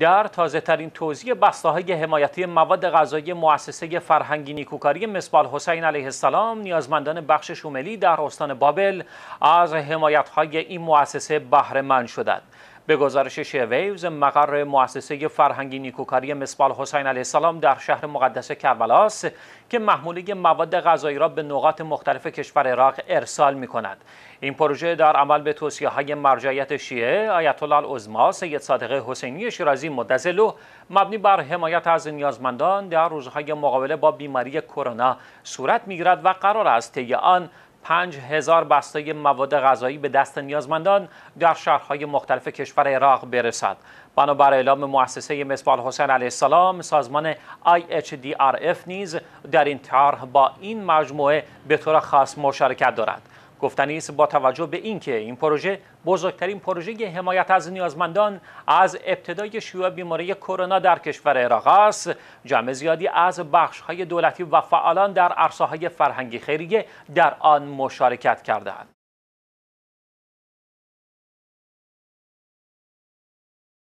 در تازه ترین توضیح بسته های حمایتی مواد غذایی مؤسسه فرهنگی نیکوکاری مصبال حسین علیه السلام نیازمندان بخش شوملی در استان بابل از حمایت های این مؤسسه بهره مند شدند. به گزارش شیویوز مقر مؤسسه فرهنگی نیکوکاری مسبال حسین علیه السلام در شهر مقدس کربلا که محموله مواد غذایی را به نقاط مختلف کشور عراق ارسال می کند. این پروژه در عمل به توصیه های مرجعیت شیعه آیت الله سید صادق حسینی شیرازی مدزلو مبنی بر حمایت از نیازمندان در روزهای مقابله با بیماری کرونا صورت میگیرد و قرار است طی آن هزار بسته مواد غذایی به دست نیازمندان در شهرهای مختلف کشور عراق برسد بنابر اعلام مؤسسه مصباح حسین علیه السلام سازمان IHDRF نیز در این طرح با این مجموعه به طور خاص مشارکت دارد گفتنی است با توجه به اینکه این پروژه بزرگترین پروژه حمایت از نیازمندان از ابتدای شیوع بیماری کرونا در کشور عراق است جمع زیادی از بخش‌های دولتی و فعالان در عرصه‌های فرهنگی خیریه در آن مشارکت کردهاند